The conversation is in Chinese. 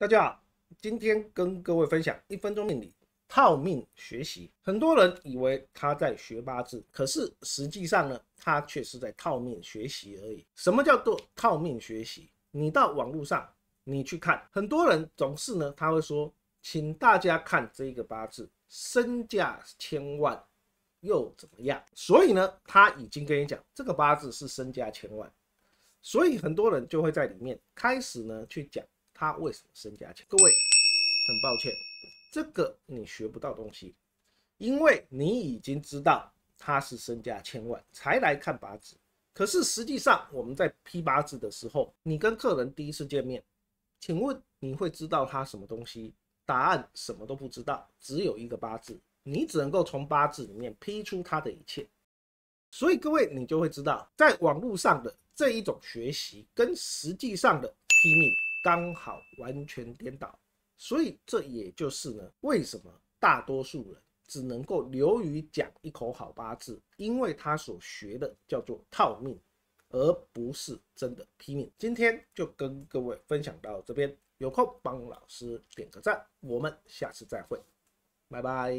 大家好，今天跟各位分享一分钟命理套命学习。很多人以为他在学八字，可是实际上呢，他却是在套命学习而已。什么叫做套命学习？你到网络上，你去看，很多人总是呢，他会说，请大家看这个八字，身价千万，又怎么样？所以呢，他已经跟你讲，这个八字是身家千万，所以很多人就会在里面开始呢去讲。他为什么身价千？各位，很抱歉，这个你学不到东西，因为你已经知道他是身价千万才来看八字。可是实际上，我们在批八字的时候，你跟客人第一次见面，请问你会知道他什么东西？答案什么都不知道，只有一个八字，你只能够从八字里面批出他的一切。所以各位，你就会知道，在网络上的这一种学习跟实际上的批命。刚好完全颠倒，所以这也就是呢，为什么大多数人只能够流于讲一口好八字，因为他所学的叫做套命，而不是真的拼命。今天就跟各位分享到这边，有空帮老师点个赞，我们下次再会，拜拜。